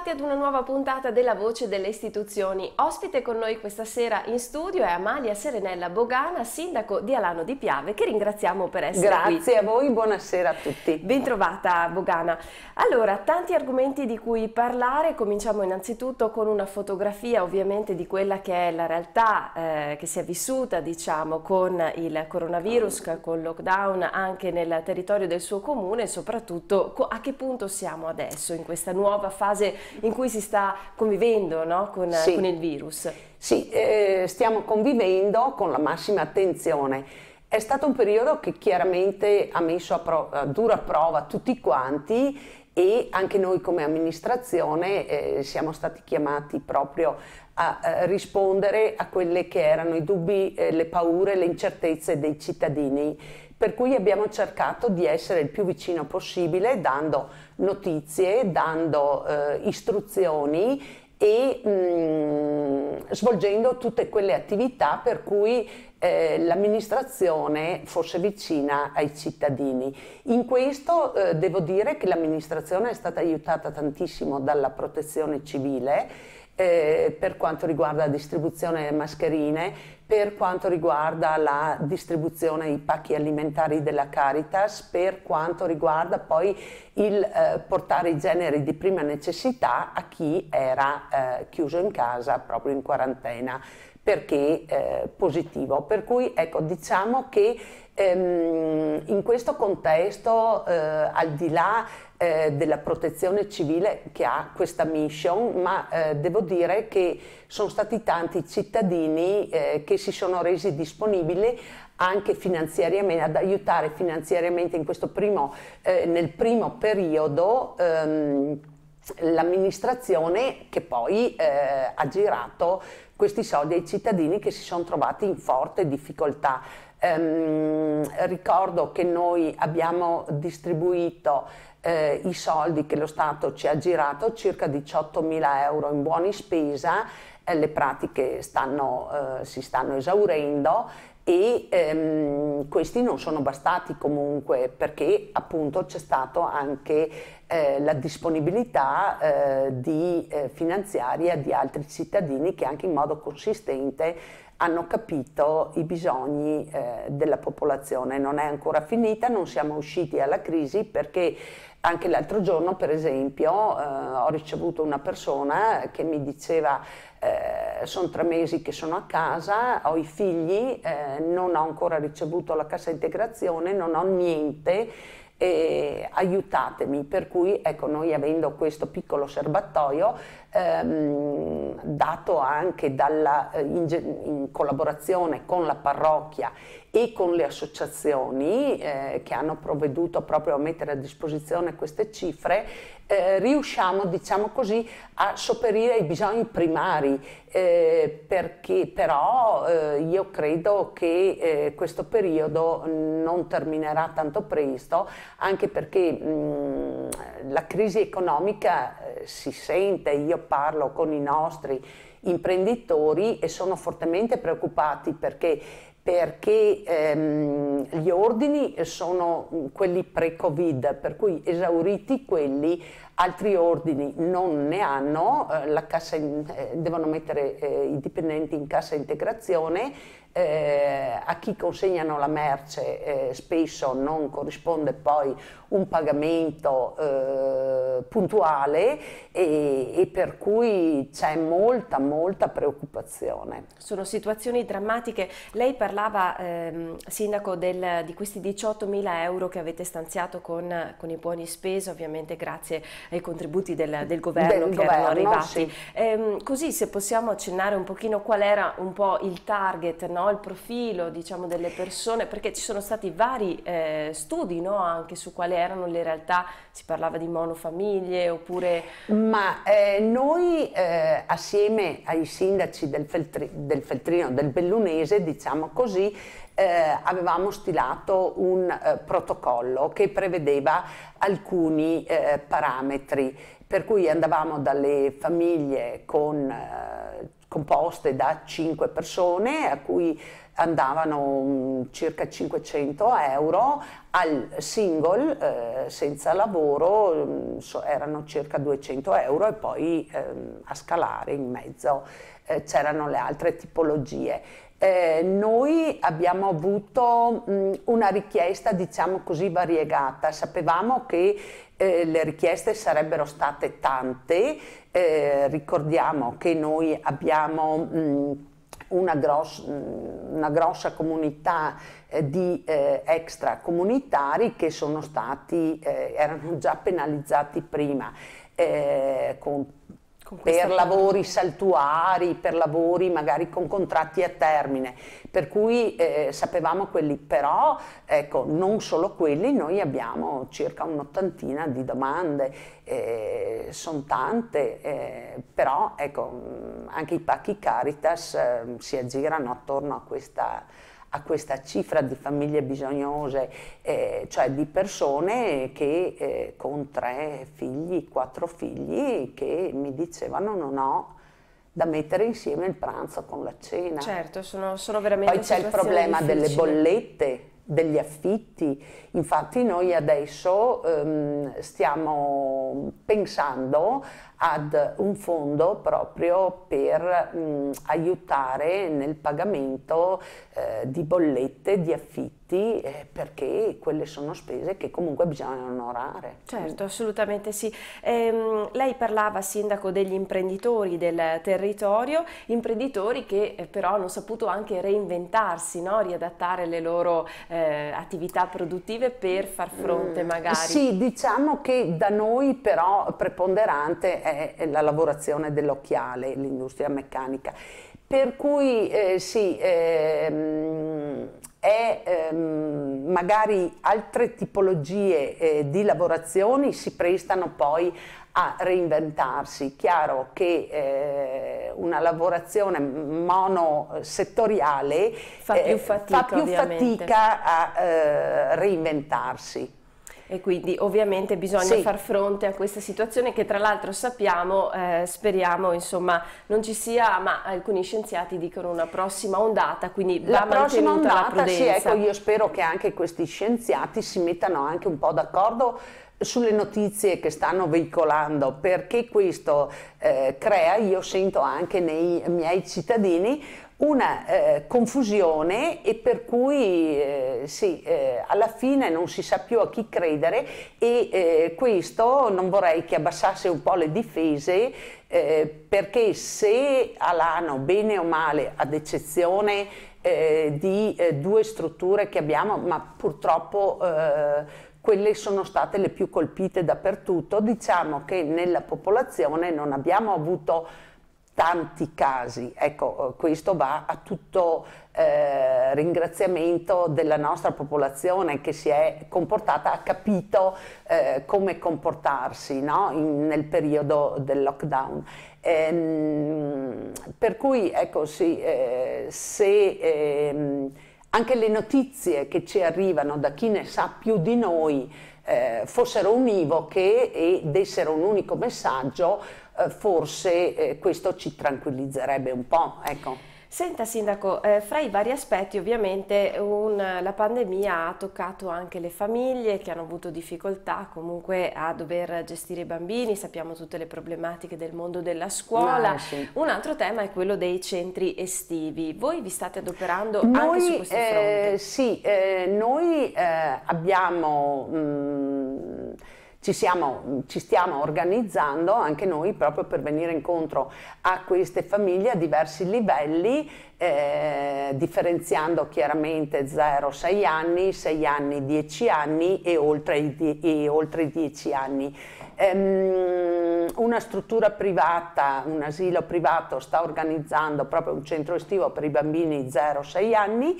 arrivati ad una nuova puntata della Voce delle Istituzioni. Ospite con noi questa sera in studio è Amalia Serenella Bogana, sindaco di Alano di Piave, che ringraziamo per essere Grazie qui. Grazie a voi, buonasera a tutti. Bentrovata Bogana. Allora, tanti argomenti di cui parlare, cominciamo innanzitutto con una fotografia ovviamente di quella che è la realtà eh, che si è vissuta, diciamo, con il coronavirus, con il lockdown anche nel territorio del suo comune e soprattutto a che punto siamo adesso in questa nuova fase in cui si sta convivendo no? con, sì. con, il virus. Sì, eh, stiamo convivendo con la massima attenzione. È stato un periodo che chiaramente ha messo a, pro a dura prova tutti quanti e anche noi come amministrazione eh, siamo stati chiamati proprio a, a, rispondere a quelle che erano i dubbi, eh, le paure, le incertezze dei cittadini per cui abbiamo cercato di essere il più vicino possibile dando notizie, dando eh, istruzioni e mh, mm, svolgendo tutte quelle attività per cui eh, l'amministrazione fosse vicina ai cittadini. In questo eh, devo dire che l'amministrazione è stata aiutata tantissimo dalla protezione civile eh, per quanto riguarda la distribuzione delle mascherine, per quanto riguarda la distribuzione ai pacchi alimentari della Caritas, per quanto riguarda poi il eh, portare i generi di prima necessità a chi era eh, chiuso in casa proprio in quarantena perché eh, positivo. Per cui ecco, diciamo che Ehm, in questo contesto, eh, al di là eh, della protezione civile che ha questa mission, ma eh, devo dire che sono stati tanti cittadini eh, che si sono resi disponibili anche finanziariamente, ad aiutare finanziariamente in questo primo, eh, nel primo periodo ehm, l'amministrazione che poi eh, ha girato questi soldi ai cittadini che si sono trovati in forte difficoltà. Ehm, ricordo che noi abbiamo distribuito eh, i soldi che lo Stato ci ha girato, circa 18 mila euro in buoni spesa, eh, le pratiche stanno, eh, si stanno esaurendo e ehm, questi non sono bastati comunque perché appunto c'è stata anche eh, la disponibilità eh, di eh, finanziaria di altri cittadini che anche in modo consistente hanno capito i bisogni eh, della popolazione. Non è ancora finita, non siamo usciti alla crisi perché anche l'altro giorno, per esempio, eh, ho ricevuto una persona che mi diceva eh, sono tre mesi che sono a casa, ho i figli, eh, non ho ancora ricevuto la cassa integrazione, non ho niente e aiutatemi, per cui ecco noi avendo questo piccolo serbatoio ehm, dato anche dalla, eh, in, in, collaborazione con la parrocchia e con le associazioni eh, che hanno provveduto proprio a mettere a disposizione queste cifre eh, riusciamo, diciamo così, a sopperire ai bisogni primari, eh, perché però eh, io credo che eh, questo periodo non terminerà tanto presto, anche perché mh, mm, la crisi economica eh, si sente, io parlo con i nostri imprenditori e sono fortemente preoccupati perché perché ehm, gli ordini sono quelli pre-Covid, per cui esauriti quelli, altri ordini non ne hanno, eh, in, eh, devono mettere eh, i dipendenti in cassa integrazione, eh, a chi consegnano la merce eh, spesso non corrisponde poi un pagamento eh, puntuale e, e, per cui c'è molta molta preoccupazione. Sono situazioni drammatiche. Lei parlava, ehm, Sindaco, del, di questi 18.000 euro che avete stanziato con, con, i buoni spesi, ovviamente grazie ai contributi del, del governo del che governo, erano arrivati. Sì. Ehm, così se possiamo accennare un pochino qual era un po' il target no? no? il profilo diciamo, delle persone, perché ci sono stati vari eh, studi no? anche su quali erano le realtà, si parlava di monofamiglie oppure... Ma eh, noi eh, assieme ai sindaci del, Feltri, del, Feltrino, del Bellunese, diciamo così, eh, avevamo stilato un eh, protocollo che prevedeva alcuni eh, parametri, per cui andavamo dalle famiglie con composte da 5 persone a cui andavano mm, circa 500 euro al single eh, senza lavoro mm, erano circa 200 euro e poi eh, a scalare in mezzo eh, c'erano le altre tipologie eh, noi abbiamo avuto mh, mm, una richiesta diciamo così variegata sapevamo che eh, le richieste sarebbero state tante, eh, ricordiamo che noi abbiamo mh, mm, una, gross, mh, mm, una, grossa comunità eh, di eh, extracomunitari che sono stati, eh, erano già penalizzati prima eh, con per lavori saltuari, per lavori magari con contratti a termine, per cui eh, sapevamo quelli, però ecco, non solo quelli, noi abbiamo circa un'ottantina di domande, eh, sono tante, eh, però ecco, anche i pacchi Caritas eh, si aggirano attorno a questa a questa cifra di famiglie bisognose, eh, cioè di persone che eh, con tre figli, quattro figli, che mi dicevano non ho da mettere insieme il pranzo con la cena. Certo, sono, sono veramente Poi c'è il problema difficile. delle bollette, degli affitti. Infatti noi adesso ehm, stiamo pensando ad un fondo proprio per mh, aiutare nel pagamento eh, di bollette, di affitti, eh, perché quelle sono spese che comunque bisogna onorare. Certo, assolutamente sì. Ehm, lei parlava, Sindaco, degli imprenditori del territorio, imprenditori che eh, però hanno saputo anche reinventarsi, no? riadattare le loro eh, attività produttive per far fronte mm, magari. Sì, diciamo che da noi però preponderante è la lavorazione dell'occhiale, l'industria meccanica. Per cui eh, sì, ehm, è ehm, magari altre tipologie eh, di lavorazioni si prestano poi a reinventarsi. Chiaro che eh, una lavorazione monosettoriale fa eh, più fatica, fa più fatica a eh, reinventarsi e quindi ovviamente bisogna sì. far fronte a questa situazione che tra l'altro sappiamo, eh, speriamo insomma non ci sia, ma alcuni scienziati dicono una prossima ondata, quindi la prossima ondata, la sì, ecco io spero che anche questi scienziati si mettano anche un po' d'accordo sulle notizie che stanno veicolando perché questo eh, crea, io sento anche nei miei cittadini, una eh, confusione e per cui eh, sì, eh, alla fine non si sa più a chi credere e eh, questo non vorrei che abbassasse un po' le difese eh, perché se Alano bene o male ad eccezione eh, di due strutture che abbiamo ma purtroppo quelle sono state le più colpite dappertutto diciamo che nella popolazione non abbiamo avuto tanti casi. Ecco, eh, questo va a tutto eh, ringraziamento della nostra popolazione che si è comportata, ha capito eh, come comportarsi no? In, nel periodo del lockdown. Ehm, per cui, ecco, sì, eh, se ehm, anche le notizie che ci arrivano da chi ne sa più di noi eh, fossero univoche e dessero un unico messaggio, eh, forse eh, questo ci tranquillizzerebbe un po'. Ecco. Senta Sindaco, eh, fra i vari aspetti ovviamente un, la pandemia ha toccato anche le famiglie che hanno avuto difficoltà comunque a dover gestire i bambini, sappiamo tutte le problematiche del mondo della scuola. Ah, sì. Un altro tema è quello dei centri estivi. Voi vi state adoperando noi, anche su questo eh, fronte? Eh, sì, eh, noi eh, abbiamo... Mh, mm, ci, siamo, ci, stiamo organizzando anche noi proprio per venire incontro a queste famiglie a diversi livelli, eh, differenziando chiaramente 0-6 anni, 6 anni, 10 anni e oltre i, e oltre i 10 anni. Um, una struttura privata, un asilo privato sta organizzando proprio un centro estivo per i bambini 0-6 anni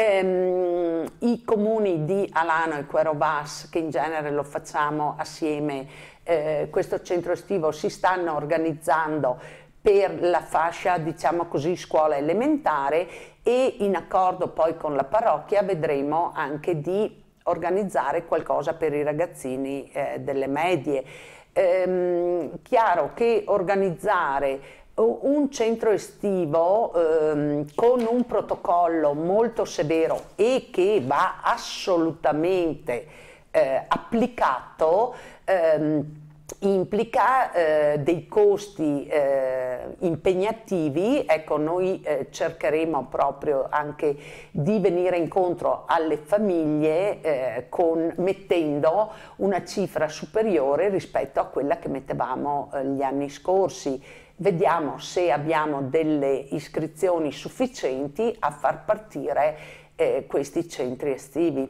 Ehm, I comuni di Alano e Quero Bas, che in genere lo facciamo assieme, eh, questo centro estivo, si stanno organizzando per la fascia, diciamo così, scuola elementare e in accordo poi con la parrocchia vedremo anche di organizzare qualcosa per i ragazzini eh, delle medie. Ehm, chiaro che organizzare un centro estivo ehm, con un protocollo molto severo e che va assolutamente eh, applicato ehm, implica eh, dei costi eh, impegnativi, ecco noi eh, cercheremo proprio anche di venire incontro alle famiglie eh, con, mettendo una cifra superiore rispetto a quella che mettevamo eh, gli anni scorsi vediamo se abbiamo delle iscrizioni sufficienti a far partire eh, questi centri estivi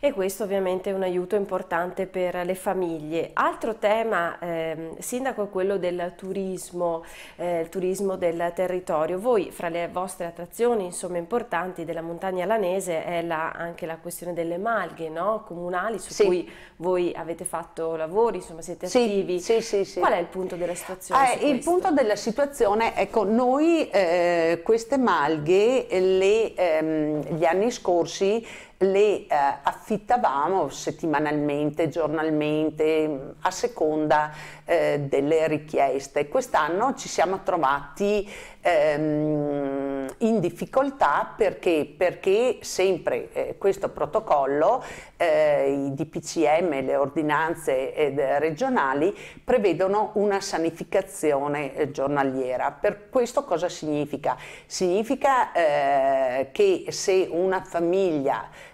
e questo ovviamente è un aiuto importante per le famiglie. Altro tema, eh, Sindaco, è quello del turismo, eh, il turismo del territorio. Voi fra le vostre attrazioni insomma, importanti della montagna lanese è la, anche la questione delle malghe no? comunali su sì. cui voi avete fatto lavori, insomma, siete sì, attivi. Sì, sì, sì. Qual è il punto della situazione? Eh, il punto della situazione, ecco, noi eh, queste malghe le, ehm, gli anni scorsi le eh, affittavamo settimanalmente, giornalmente, a seconda eh, delle richieste. Quest'anno ci siamo trovati ehm, in difficoltà perché, perché sempre eh, questo protocollo, eh, i DPCM, le ordinanze ed, eh, regionali prevedono una sanificazione eh, giornaliera. Per questo cosa significa? Significa eh, che se una famiglia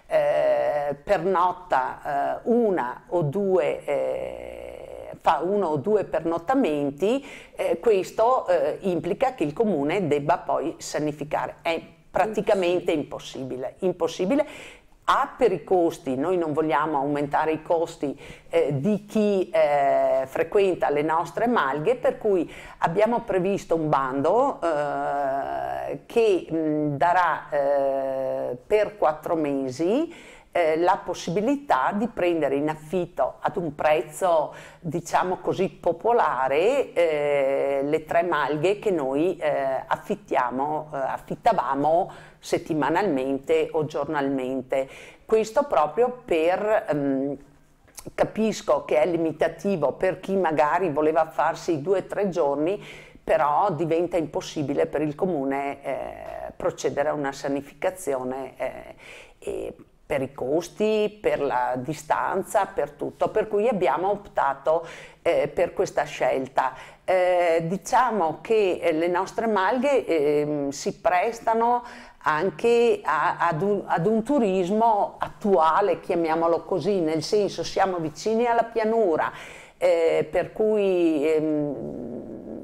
pernotta una o due fa uno o due pernottamenti, eh, questo eh, implica che il comune debba poi sanificare. È praticamente impossibile. impossibile. A per i costi, noi non vogliamo aumentare i costi eh, di chi eh, frequenta le nostre malghe, per cui abbiamo previsto un bando eh, che mh, darà eh, per quattro mesi eh, la possibilità di prendere in affitto ad un prezzo diciamo così popolare eh, le tre malghe che noi eh, affittiamo, eh, affittavamo settimanalmente o giornalmente. Questo proprio per... Ehm, capisco che è limitativo per chi magari voleva farsi due o tre giorni, però diventa impossibile per il comune eh, procedere a una sanificazione eh, e per i costi, per la distanza, per tutto, per cui abbiamo optato eh, per questa scelta. Eh, diciamo che eh, le nostre malghe eh, si prestano anche a, ad, un, ad, un, turismo attuale, chiamiamolo così, nel senso siamo vicini alla pianura, eh, per cui ehm,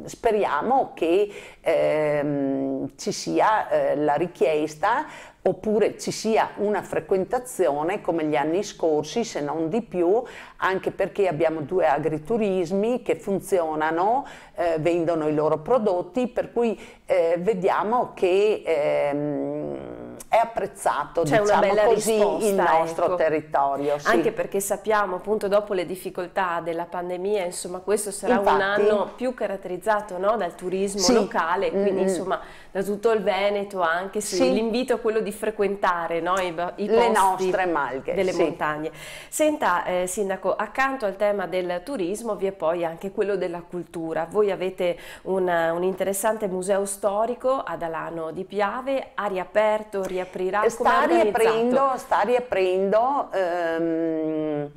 speriamo che ehm, ci sia eh, la richiesta oppure ci sia una frequentazione come gli anni scorsi, se non di più, anche perché abbiamo due agriturismi che funzionano, eh, vendono i loro prodotti, per cui eh, vediamo che... Ehm, è apprezzato C'è diciamo così risposta, il ecco. nostro ecco. territorio. Sì. Anche perché sappiamo appunto dopo le difficoltà della pandemia, insomma questo sarà Infatti, un anno più caratterizzato no? dal turismo sì. locale, quindi mm. insomma da tutto il Veneto anche, sì, sì. l'invito è quello di frequentare no? I, i le nostre malghe, delle montagne. Senta eh, Sindaco, accanto al tema del turismo vi è poi anche quello della cultura, voi avete una, un interessante museo storico ad Alano di Piave, ha riaperto, riaperto riaprirà? Eh, sta riaprendo, sta riaprendo, ehm,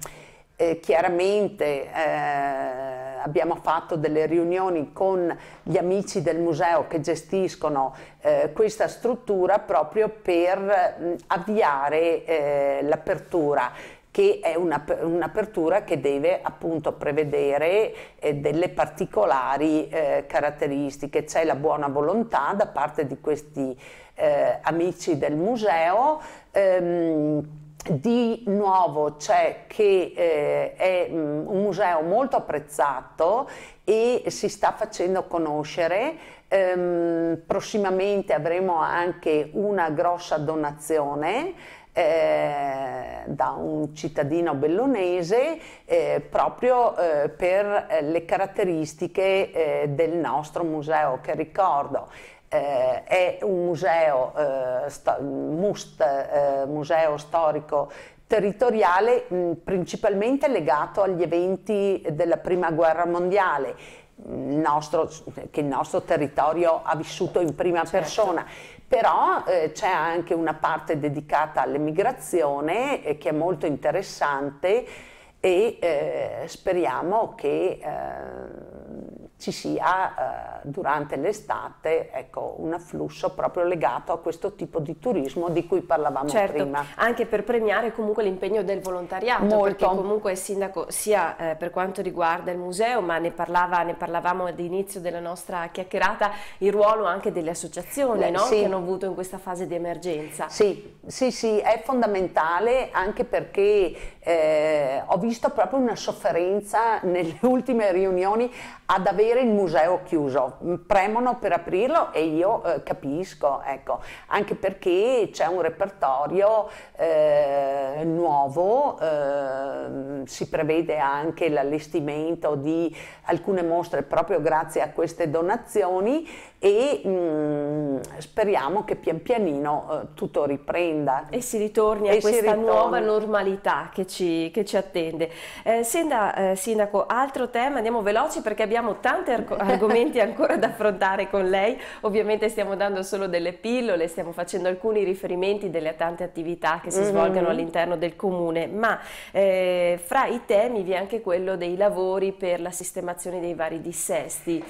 eh, chiaramente eh, abbiamo fatto delle riunioni con gli amici del museo che gestiscono eh, questa struttura proprio per mm, avviare eh, l'apertura che è una, un'apertura che deve appunto prevedere eh, delle particolari eh, caratteristiche. C'è la buona volontà da parte di questi eh, amici del museo. Ehm, di nuovo c'è che eh, è mm, un museo molto apprezzato e si sta facendo conoscere ehm, prossimamente avremo anche una grossa donazione eh, da un cittadino bellonese eh, proprio eh, per eh, le caratteristiche eh, del nostro museo che ricordo è un museo, sto, MUST, museo storico territoriale mh, mm, principalmente legato agli eventi della prima guerra mondiale nostro, che il nostro territorio ha vissuto in prima certo. persona però eh, c'è anche una parte dedicata all'emigrazione eh, che è molto interessante e eh, speriamo che eh, ci sia eh, durante l'estate ecco, un afflusso proprio legato a questo tipo di turismo di cui parlavamo certo, prima. Anche per premiare comunque l'impegno del volontariato, Molto. perché comunque il sindaco sia eh, per quanto riguarda il museo, ma ne, parlava, ne parlavamo all'inizio della nostra chiacchierata, il ruolo anche delle associazioni Beh, no? sì. che hanno avuto in questa fase di emergenza. Sì, sì, sì, è fondamentale anche perché eh, ho visto proprio una sofferenza nelle ultime riunioni ad avere il museo chiuso, premono per aprirlo e io eh, capisco, ecco, anche perché c'è un repertorio eh, nuovo, ehm, si prevede anche l'allestimento di alcune mostre proprio grazie a queste donazioni e mh, mm, speriamo che pian pianino eh, tutto riprenda. E si ritorni a e questa nuova normalità che c'è ci, che ci attende. Eh, senda, eh, Sindaco, altro tema, andiamo veloci perché abbiamo tanti arg argomenti ancora da affrontare con lei, ovviamente stiamo dando solo delle pillole, stiamo facendo alcuni riferimenti delle tante attività che si mm -hmm. svolgono all'interno del comune, ma eh, fra i temi vi è anche quello dei lavori per la sistemazione dei vari dissesti.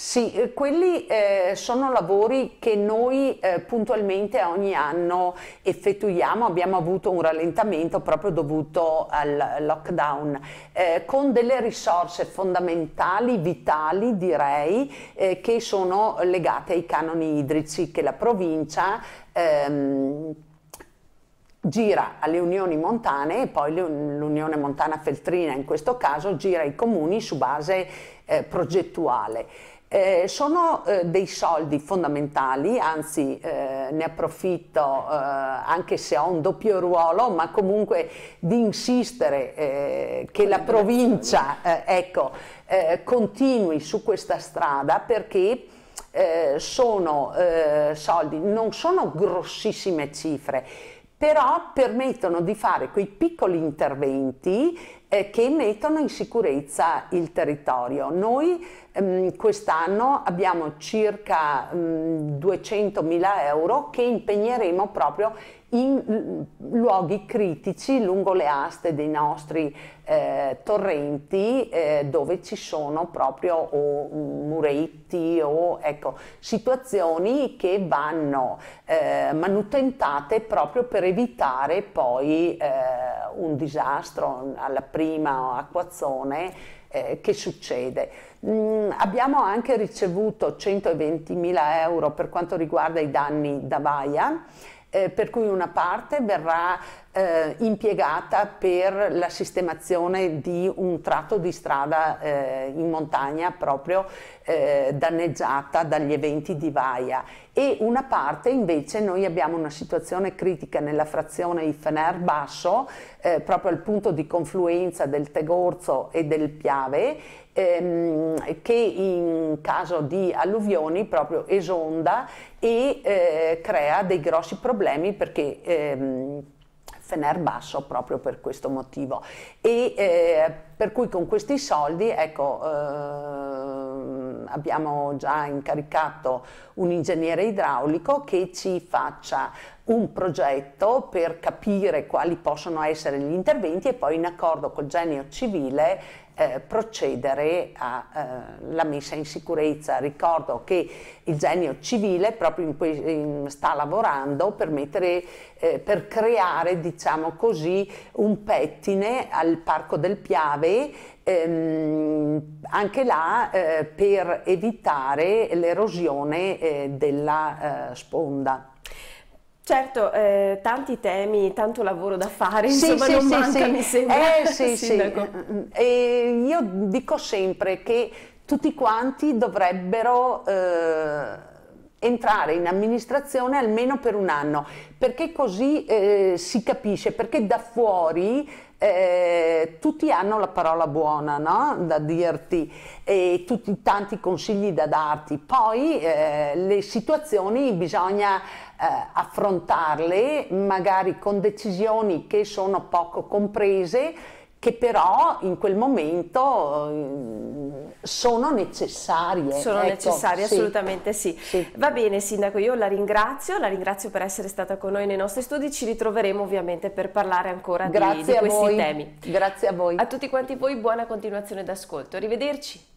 Sì, eh, quelli eh, sono lavori che noi eh, puntualmente ogni anno effettuiamo, abbiamo avuto un rallentamento proprio dovuto al lockdown, eh, con delle risorse fondamentali, vitali direi, eh, che sono legate ai canoni idrici che la provincia ehm, gira alle unioni montane e poi l'Unione Montana Feltrina in questo caso gira ai comuni su base eh, progettuale. Eh, sono eh, dei soldi fondamentali, anzi eh, ne approfitto eh, anche se ho un doppio ruolo, ma comunque di insistere eh, che la provincia eh, ecco, continui su questa strada perché sono soldi, non sono grossissime cifre, però permettono di fare quei piccoli interventi eh, che mettono in sicurezza il territorio. Noi Ehm, Quest'anno abbiamo circa 200.000 mm, euro che impegneremo proprio in mm, luoghi critici lungo le aste dei nostri eh, torrenti eh, dove ci sono proprio o mm, muretti o ecco, situazioni che vanno eh, manutentate proprio per evitare poi eh, un disastro alla prima acquazzone eh, che succede. Mm, abbiamo anche ricevuto 120.000 euro per quanto riguarda i danni da vaia. Eh, per cui una parte verrà eh, impiegata per la sistemazione di un tratto di strada eh, in montagna proprio eh, danneggiata dagli eventi di vaia e una parte invece noi abbiamo una situazione critica nella frazione Ifener Basso, eh, proprio al punto di confluenza del Tegorzo e del Piave ehm, che in caso di alluvioni proprio esonda e eh, crea dei grossi problemi perché ehm, Fenerbahce proprio per questo motivo. E, eh, per cui con questi soldi ecco, eh, abbiamo già incaricato un ingegnere idraulico che ci faccia un progetto per capire quali possono essere gli interventi e poi in accordo col genio civile eh, procedere alla eh, messa in sicurezza. Ricordo che il genio civile proprio in que- in, sta lavorando per, mettere, eh, per creare diciamo così, un pettine al Parco del Piave ehm, anche là eh, per evitare l'erosione eh, della eh, sponda. Certo, eh, tanti temi, tanto lavoro da fare, sì, insomma sì, non sì, manca sì. mi sembra. Eh, sì, sì. E eh, eh, io dico sempre che tutti quanti dovrebbero eh, entrare in amministrazione almeno per un anno, perché così eh, si capisce, perché da fuori eh, tutti hanno la parola buona no? da dirti e tutti, tanti consigli da darti, poi eh, le situazioni bisogna eh, affrontarle magari con decisioni che sono poco comprese che però in quel momento eh, sono necessarie. Sono ecco, necessarie, sì. assolutamente sì. sì. Va bene Sindaco, io la ringrazio, la ringrazio per essere stata con noi nei nostri studi, ci ritroveremo ovviamente per parlare ancora di, di, questi voi. temi. Grazie a voi. A tutti quanti voi buona continuazione d'ascolto, arrivederci.